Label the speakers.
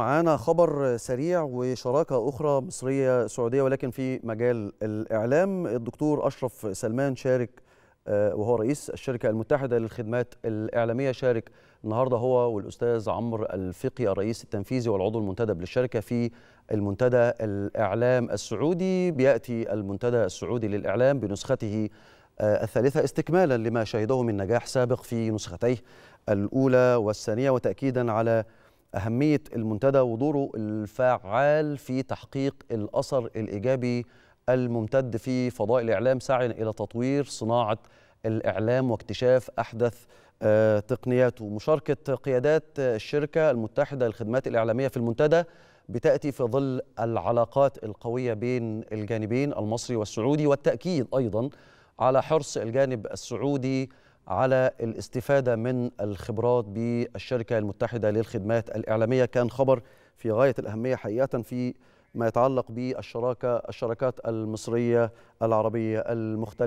Speaker 1: معانا خبر سريع وشراكة أخرى مصرية سعودية ولكن في مجال الإعلام الدكتور أشرف سلمان شارك آه، وهو رئيس الشركة المتحدة للخدمات الإعلامية شارك النهارده هو والأستاذ عمرو الفقي الرئيس التنفيذي والعضو المنتدب للشركة في المنتدى الإعلام السعودي بيأتي المنتدى السعودي للإعلام بنسخته آه، الثالثة استكمالا لما شهده من نجاح سابق في نسختيه الأولى والثانية وتأكيدا على أهمية المنتدى ودوره الفعال في تحقيق الأثر الإيجابي الممتد في فضاء الإعلام سعيا إلى تطوير صناعة الإعلام واكتشاف أحدث آه، تقنياته مشاركة قيادات الشركة المتحدة للخدمات الإعلامية في المنتدى بتأتي في ظل العلاقات القوية بين الجانبين المصري والسعودي والتأكيد أيضا على حرص الجانب السعودي على الاستفادة من الخبرات بالشركة المتحدة للخدمات الإعلامية كان خبر في غاية الأهمية حقيقة في ما يتعلق بالشراكة الشركات المصرية العربية المختلفة